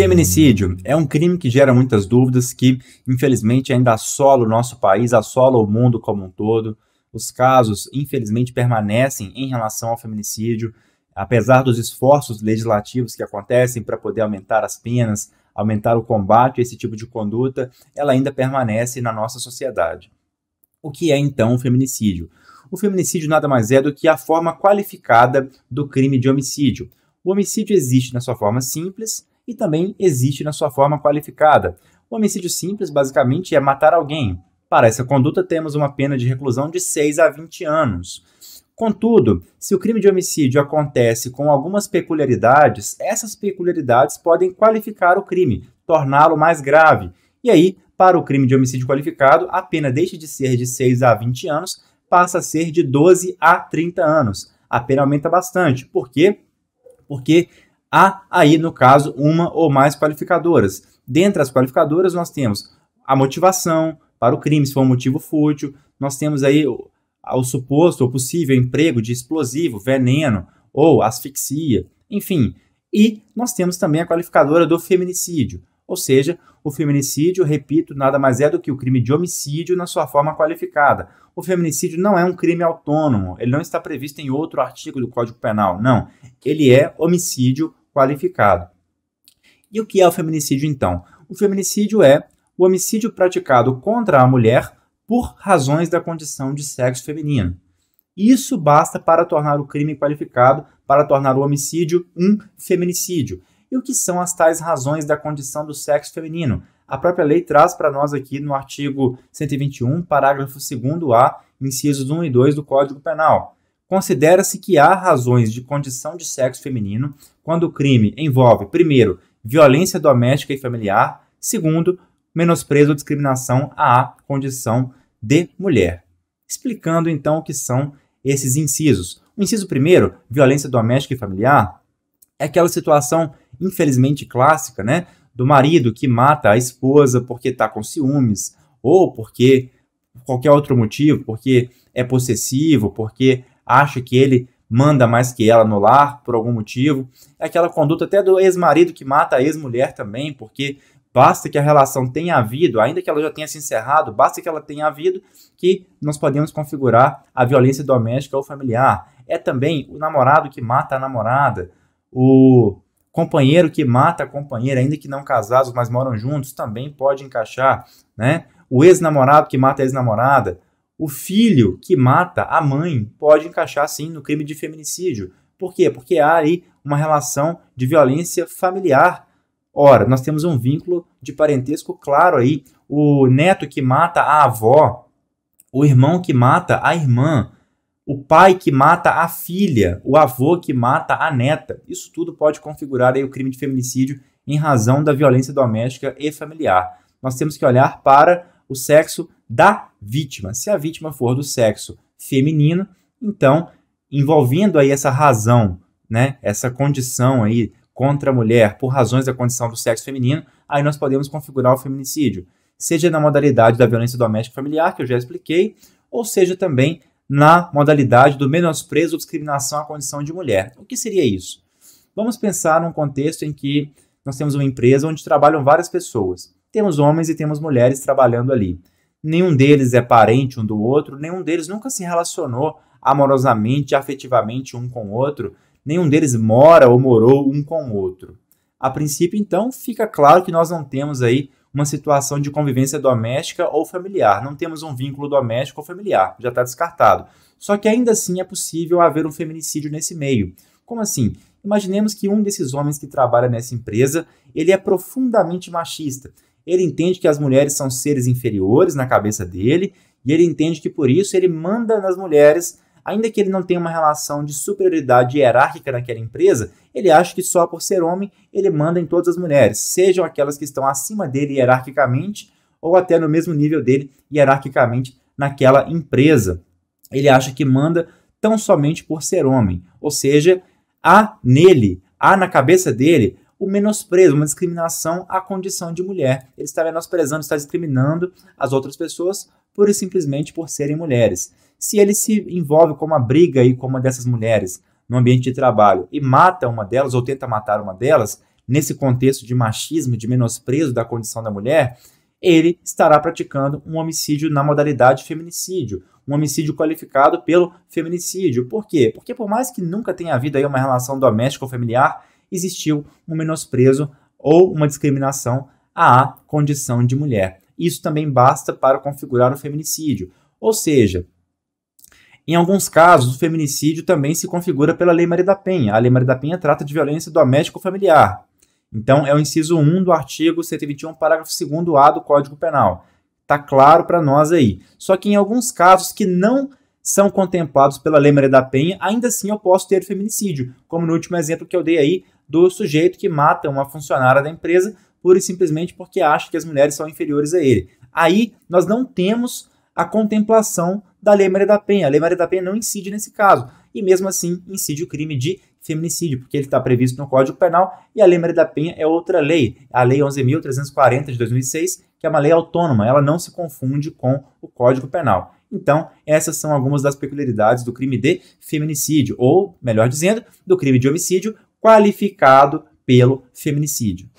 Feminicídio é um crime que gera muitas dúvidas, que infelizmente ainda assola o nosso país, assola o mundo como um todo. Os casos, infelizmente, permanecem em relação ao feminicídio, apesar dos esforços legislativos que acontecem para poder aumentar as penas, aumentar o combate a esse tipo de conduta, ela ainda permanece na nossa sociedade. O que é então o feminicídio? O feminicídio nada mais é do que a forma qualificada do crime de homicídio. O homicídio existe na sua forma simples, e também existe na sua forma qualificada. O homicídio simples, basicamente, é matar alguém. Para essa conduta, temos uma pena de reclusão de 6 a 20 anos. Contudo, se o crime de homicídio acontece com algumas peculiaridades, essas peculiaridades podem qualificar o crime, torná-lo mais grave. E aí, para o crime de homicídio qualificado, a pena deixa de ser de 6 a 20 anos, passa a ser de 12 a 30 anos. A pena aumenta bastante. Por quê? Porque Há aí, no caso, uma ou mais qualificadoras. Dentre as qualificadoras, nós temos a motivação para o crime, se for um motivo fútil, nós temos aí o suposto ou possível emprego de explosivo, veneno ou asfixia, enfim. E nós temos também a qualificadora do feminicídio, ou seja, o feminicídio, repito, nada mais é do que o crime de homicídio na sua forma qualificada. O feminicídio não é um crime autônomo, ele não está previsto em outro artigo do Código Penal, não. Ele é homicídio qualificado. E o que é o feminicídio, então? O feminicídio é o homicídio praticado contra a mulher por razões da condição de sexo feminino. Isso basta para tornar o crime qualificado, para tornar o homicídio um feminicídio. E o que são as tais razões da condição do sexo feminino? A própria lei traz para nós aqui no artigo 121, parágrafo 2A, incisos 1 e 2 do Código Penal considera-se que há razões de condição de sexo feminino quando o crime envolve, primeiro, violência doméstica e familiar, segundo, menosprezo ou discriminação à condição de mulher. Explicando então o que são esses incisos. O inciso primeiro, violência doméstica e familiar, é aquela situação infelizmente clássica, né, do marido que mata a esposa porque está com ciúmes ou porque por qualquer outro motivo, porque é possessivo, porque acha que ele manda mais que ela no lar por algum motivo. É aquela conduta até do ex-marido que mata a ex-mulher também, porque basta que a relação tenha havido, ainda que ela já tenha se encerrado, basta que ela tenha havido, que nós podemos configurar a violência doméstica ou familiar. É também o namorado que mata a namorada, o companheiro que mata a companheira, ainda que não casados, mas moram juntos, também pode encaixar, né? O ex-namorado que mata a ex-namorada, o filho que mata a mãe pode encaixar sim no crime de feminicídio. Por quê? Porque há aí uma relação de violência familiar. Ora, nós temos um vínculo de parentesco claro aí. O neto que mata a avó, o irmão que mata a irmã, o pai que mata a filha, o avô que mata a neta. Isso tudo pode configurar aí o crime de feminicídio em razão da violência doméstica e familiar. Nós temos que olhar para o sexo da vítima. Se a vítima for do sexo feminino, então envolvendo aí essa razão, né, essa condição aí contra a mulher por razões da condição do sexo feminino, aí nós podemos configurar o feminicídio, seja na modalidade da violência doméstica familiar, que eu já expliquei, ou seja também na modalidade do menosprezo ou discriminação à condição de mulher. O que seria isso? Vamos pensar num contexto em que nós temos uma empresa onde trabalham várias pessoas. Temos homens e temos mulheres trabalhando ali nenhum deles é parente um do outro, nenhum deles nunca se relacionou amorosamente, afetivamente um com o outro, nenhum deles mora ou morou um com o outro. A princípio, então, fica claro que nós não temos aí uma situação de convivência doméstica ou familiar. Não temos um vínculo doméstico ou familiar, já está descartado. Só que ainda assim é possível haver um feminicídio nesse meio. Como assim? Imaginemos que um desses homens que trabalha nessa empresa, ele é profundamente machista ele entende que as mulheres são seres inferiores na cabeça dele, e ele entende que por isso ele manda nas mulheres, ainda que ele não tenha uma relação de superioridade hierárquica naquela empresa, ele acha que só por ser homem ele manda em todas as mulheres, sejam aquelas que estão acima dele hierarquicamente ou até no mesmo nível dele hierarquicamente naquela empresa. Ele acha que manda tão somente por ser homem, ou seja, há nele, há na cabeça dele o menosprezo, uma discriminação à condição de mulher. Ele está menosprezando, está discriminando as outras pessoas pura e simplesmente por serem mulheres. Se ele se envolve com uma briga aí com uma dessas mulheres no ambiente de trabalho e mata uma delas ou tenta matar uma delas, nesse contexto de machismo, de menosprezo da condição da mulher, ele estará praticando um homicídio na modalidade feminicídio, um homicídio qualificado pelo feminicídio. Por quê? Porque por mais que nunca tenha havido aí uma relação doméstica ou familiar existiu um menosprezo ou uma discriminação à condição de mulher. Isso também basta para configurar o feminicídio. Ou seja, em alguns casos, o feminicídio também se configura pela Lei Maria da Penha. A Lei Maria da Penha trata de violência doméstica ou familiar Então, é o inciso 1 do artigo 121, parágrafo 2A do Código Penal. Tá claro para nós aí. Só que em alguns casos que não são contemplados pela Lei Maria da Penha, ainda assim eu posso ter feminicídio, como no último exemplo que eu dei aí do sujeito que mata uma funcionária da empresa pura e simplesmente porque acha que as mulheres são inferiores a ele. Aí nós não temos a contemplação da Lei Maria da Penha. A Lei Maria da Penha não incide nesse caso. E mesmo assim, incide o crime de feminicídio, porque ele está previsto no Código Penal e a Lei Maria da Penha é outra lei, a Lei 11.340 de 2006, que é uma lei autônoma, ela não se confunde com o Código Penal. Então, essas são algumas das peculiaridades do crime de feminicídio, ou, melhor dizendo, do crime de homicídio, qualificado pelo feminicídio.